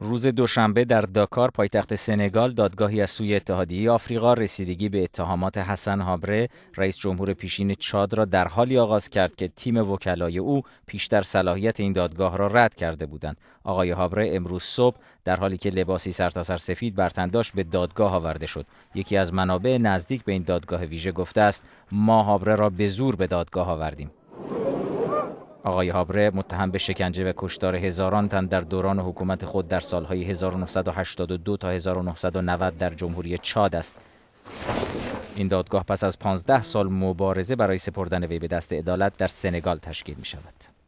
روز دوشنبه در داکار پایتخت سنگال دادگاهی از سوی اتحادیه آفریقا رسیدگی به اتهامات حسن هابره رئیس جمهور پیشین چاد را در حالی آغاز کرد که تیم وکلای او پیشتر صلاحیت این دادگاه را رد کرده بودند آقای هابره امروز صبح در حالی که لباسی سرتاسر سفید بر تن داشت به دادگاه آورده شد یکی از منابع نزدیک به این دادگاه ویژه گفته است ما هابره را به زور به دادگاه آوردیم آقای هابره متهم به شکنجه و کشتار هزاران تن در دوران حکومت خود در سالهای 1982 تا 1990 در جمهوری چاد است. این دادگاه پس از 15 سال مبارزه برای سپردن وی به دست عدالت در سنگال تشکیل می شود.